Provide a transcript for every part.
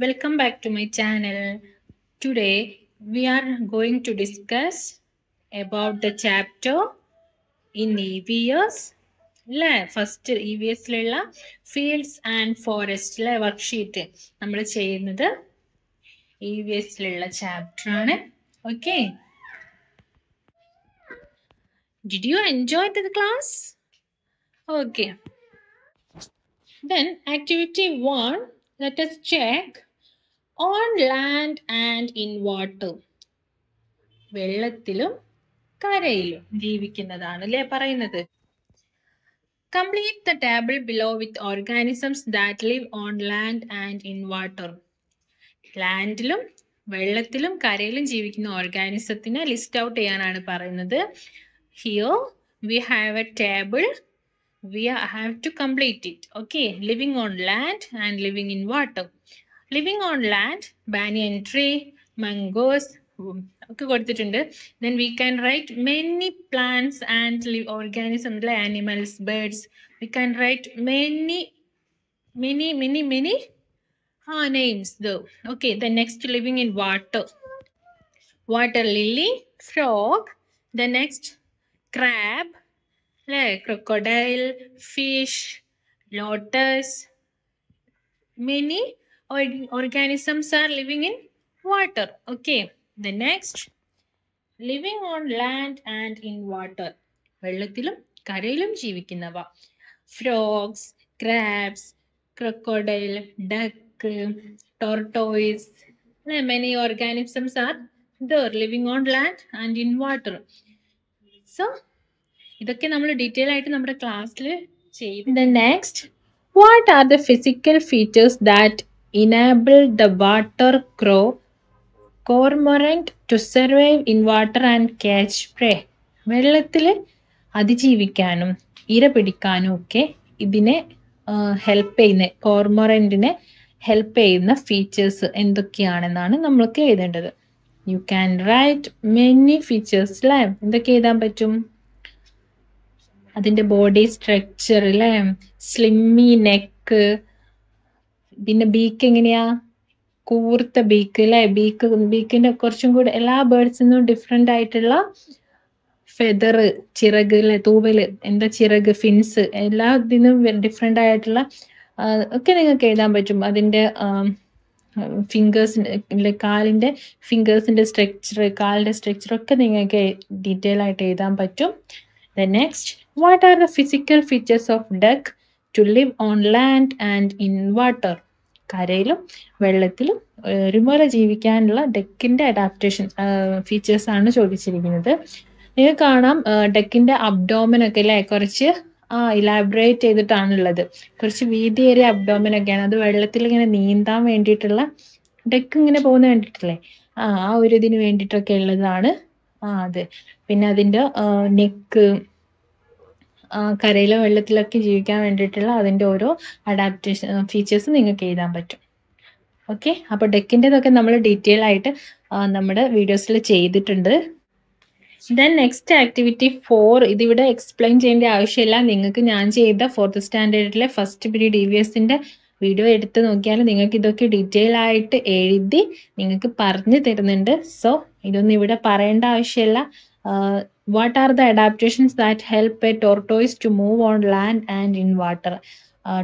Welcome back to my channel. Today we are going to discuss about the chapter in EVS. First, EVS fields and forest worksheet. Namala EVS chapter. Okay. Did you enjoy the class? Okay. Then activity one. Let us check on land and in water വെള്ളത്തിലും കരയിലും ജീവിക്കുന്നതാണ് അല്ലേ പറയുന്നത് complete the table below with organisms that live on land and in water ലാൻഡിലും വെള്ളത്തിലും കരയിലും ജീവിക്കുന്ന ഓർഗാനിസത്തിനെ ലിസ്റ്റ് ഔട്ട് ചെയ്യാനാണ് പറയുന്നത് here we have a table we have to complete it okay living on land and living in water living on land, banyan tree, mangoes. Okay, Then we can write many plants and organisms like animals, birds. We can write many, many, many, many uh, names though. Okay, the next living in water. Water lily, frog. The next crab, like crocodile, fish, lotus, many organisms are living in water. Okay. The next, living on land and in water. വെള്ളത്തിലും കരയിലും ജീവിക്കുന്നവ frogs crabs crocodile duck tortoise many organisms are there living on land and in water. So, ഇതൊക്കെ നമ്മൾ detail ആയിട്ട് നമ്മുടെ ക്ലാസ്സിൽ ചെയ്യും the next what are the physical features that enable the water crow cormorant to survive in water and catch prey വെള്ളത്തിൽ അതിജീവിക്കാനും ഇര പിടിക്കാനും ഒക്കെ ഇതിനെ ഹെൽപ്പ് ചെയ്യുന്ന കോർമൊറൻറ്റിനെ ഹെൽപ്പ് ചെയ്യുന്ന ഫീച്ചേഴ്സ് എന്തൊക്കെയാണെന്നാണ് നമ്മൾക്ക് എഴുതേണ്ടത് you can write many features അല്ലേ എന്തൊക്കെ എഴുതാൻ പറ്റും അതിൻ്റെ ബോഡി സ്ട്രക്ചർ അല്ലേ സ്ലിമ്മി നെക്ക് പിന്നെ ബീക്ക് എങ്ങനെയാ കൂർത്ത ബീക്ക് അല്ലെ ബീക്ക് ബീക്കിന്റെ കുറച്ചും കൂടെ എല്ലാ ബേർഡ്സിനും ഡിഫറെന്റ് ആയിട്ടുള്ള ഫെദർ ചിറക് അല്ലെ തൂവല് എന്താ ചിറക് ഫിൻസ് എല്ലാ ഇതിനും ഡിഫറെന്റ് ആയിട്ടുള്ള ഒക്കെ നിങ്ങൾക്ക് എഴുതാൻ പറ്റും അതിന്റെ ഫിംഗേഴ്സിന്റെ കാലിന്റെ ഫിംഗേഴ്സിന്റെ സ്ട്രക്ചർ കാലിന്റെ സ്ട്രക്ചർ ഒക്കെ നിങ്ങൾക്ക് ഡീറ്റെയിൽ ആയിട്ട് എഴുതാൻ പറ്റും the next what are the physical features of duck to live on land and in water കരയിലും വെള്ളത്തിലും ഒരുപോലെ ജീവിക്കാനുള്ള ഡെക്കിന്റെ അഡാപ്റ്റേഷൻ ഫീച്ചേഴ്സ് ആണ് ചോദിച്ചിരിക്കുന്നത് നിങ്ങൾക്ക് കാണാം ഡെക്കിന്റെ അബ്ഡോമൻ ഒക്കെ അല്ലേ കുറച്ച് ആ ഇലാബറേറ്റ് ചെയ്തിട്ടാണുള്ളത് കുറച്ച് വീതിയേറിയ അബ്ഡോമൻ ഒക്കെയാണ് അത് വെള്ളത്തിൽ ഇങ്ങനെ നീന്താൻ വേണ്ടിയിട്ടുള്ള ഡെക്ക് ഇങ്ങനെ പോകുന്ന കണ്ടിട്ടില്ലേ ആ ആ ഒരു ഇതിന് വേണ്ടിയിട്ടൊക്കെ ഉള്ളതാണ് ആ അതെ പിന്നെ അതിന്റെ നെക്ക് കരയിലെ വെള്ളത്തിലൊക്കെ ജീവിക്കാൻ വേണ്ടിയിട്ടുള്ള അതിൻ്റെ ഓരോ അഡാപ്റ്റേഷൻ ഫീച്ചേഴ്സ് നിങ്ങൾക്ക് എഴുതാൻ പറ്റും ഓക്കെ അപ്പോൾ ഡെക്കിൻ്റെതൊക്കെ നമ്മൾ ഡീറ്റെയിൽ ആയിട്ട് നമ്മുടെ വീഡിയോസിൽ ചെയ്തിട്ടുണ്ട് ദെൻ നെക്സ്റ്റ് ആക്ടിവിറ്റി ഫോർ ഇതിവിടെ എക്സ്പ്ലെയിൻ ചെയ്യേണ്ട ആവശ്യമില്ല നിങ്ങൾക്ക് ഞാൻ ചെയ്ത ഫോർത്ത് സ്റ്റാൻഡേർഡിലെ ഫസ്റ്റ് പിരീഡ് ഡി വി വീഡിയോ എടുത്ത് നോക്കിയാൽ നിങ്ങൾക്ക് ഇതൊക്കെ ഡീറ്റെയിൽ ആയിട്ട് എഴുതി നിങ്ങൾക്ക് പറഞ്ഞു തരുന്നുണ്ട് സോ ഇതൊന്നും ഇവിടെ പറയേണ്ട ആവശ്യമില്ല what are the adaptations that help a tortoise to move on land and in water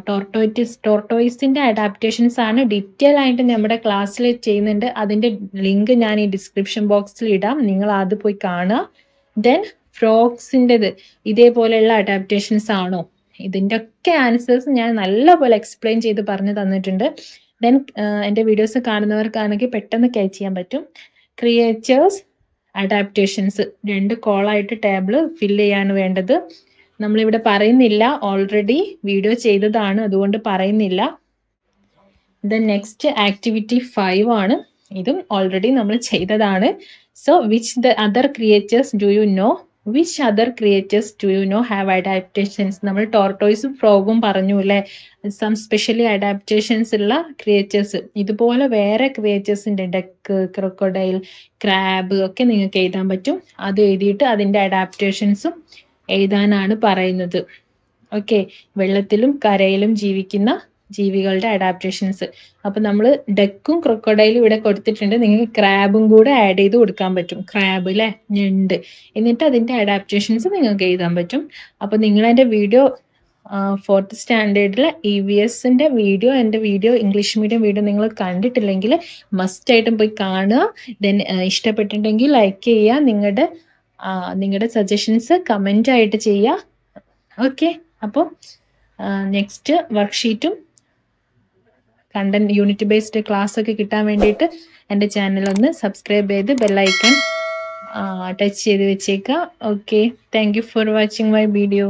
ടോർട്ടോയിറ്റിസ് ടോർട്ടോയിസിന്റെ അഡാപ്റ്റേഷൻസ് ആണ് ഡീറ്റെയിൽ ആയിട്ട് നമ്മുടെ ക്ലാസ്സിൽ ചെയ്യുന്നുണ്ട് അതിന്റെ ലിങ്ക് ഞാൻ ഈ ഡിസ്ക്രിപ്ഷൻ ബോക്സിൽ ഇടാം നിങ്ങൾ അത് പോയി കാണുക ദെൻ ഫ്രോക്സിൻ്റെത് ഇതേപോലെയുള്ള അഡാപ്റ്റേഷൻസ് ആണോ ഇതിൻ്റെ ഒക്കെ ആൻസേഴ്സ് ഞാൻ നല്ലപോലെ എക്സ്പ്ലെയിൻ ചെയ്ത് പറഞ്ഞു തന്നിട്ടുണ്ട് ദെൻ എൻ്റെ വീഡിയോസ് കാണുന്നവർക്കാണെങ്കിൽ പെട്ടെന്ന് ക്യാച്ച് ചെയ്യാൻ പറ്റും ക്രിയേറ്റേഴ്സ് അഡാപ്റ്റേഷൻസ് രണ്ട് കോളായിട്ട് ടേബിൾ ഫില്ല് ചെയ്യാണ് വേണ്ടത് നമ്മളിവിടെ പറയുന്നില്ല ഓൾറെഡി വീഡിയോ ചെയ്തതാണ് അതുകൊണ്ട് പറയുന്നില്ല ദ നെക്സ്റ്റ് ആക്ടിവിറ്റി ഫൈവ് ആണ് ഇതും ഓൾറെഡി നമ്മൾ ചെയ്തതാണ് so which the other creatures do you know which other creatures do you know have adaptations നമ്മൾ ടോർട്ടോയ്സും ഫ്രോഗും പറഞ്ഞു അല്ലേ സം സ്പെഷ്യലി അഡാപ്റ്റേഷൻസ് ഉള്ള ക്രിയേറ്റേഴ്സ് ഇതുപോലെ വേറെ ക്രിയേറ്റേഴ്സിൻ്റെ ഡക്ക് ക്രൊക്കോഡൈൽ ക്രാബ് ഒക്കെ നിങ്ങൾക്ക് എഴുതാൻ പറ്റും അത് എഴുതിയിട്ട് അതിൻ്റെ അഡാപ്റ്റേഷൻസും എഴുതാനാണ് പറയുന്നത് ഓക്കെ വെള്ളത്തിലും കരയിലും ജീവിക്കുന്ന ജീവികളുടെ അഡാപ്റ്റേഷൻസ് അപ്പൊ നമ്മൾ ഡെക്കും ക്രൊക്കോഡൈലും ഇവിടെ കൊടുത്തിട്ടുണ്ട് നിങ്ങൾക്ക് ക്രാബും കൂടെ ആഡ് ചെയ്ത് കൊടുക്കാൻ പറ്റും ക്രാബ് അല്ലെ ഞണ്ട് എന്നിട്ട് അതിന്റെ അഡാപ്റ്റേഷൻസ് നിങ്ങൾക്ക് എഴുതാൻ പറ്റും അപ്പൊ നിങ്ങൾ എന്റെ വീഡിയോ ഫോർത്ത് സ്റ്റാൻഡേർഡിലെ ഇ വി എസിന്റെ വീഡിയോ എൻ്റെ വീഡിയോ ഇംഗ്ലീഷ് മീഡിയം വീഡിയോ നിങ്ങൾ കണ്ടിട്ടില്ലെങ്കിൽ മസ്റ്റ് ആയിട്ടും പോയി കാണുക ദെൻ ഇഷ്ടപ്പെട്ടിട്ടുണ്ടെങ്കിൽ ലൈക്ക് ചെയ്യുക നിങ്ങളുടെ നിങ്ങളുടെ സജഷൻസ് കമൻ്റ് ആയിട്ട് ചെയ്യുക ഓക്കെ അപ്പോൾ നെക്സ്റ്റ് വർക്ക്ഷീറ്റും കണ്ടന്റ് യൂണിറ്റ് ബേസ്ഡ് ക്ലാസ് ഒക്കെ കിട്ടാൻ വേണ്ടിയിട്ട് എൻ്റെ ചാനൽ ഒന്ന് സബ്സ്ക്രൈബ് ചെയ്ത് ബെല്ലൈക്കൺ ടച്ച് ചെയ്ത് വെച്ചേക്കാം okay thank you for watching my video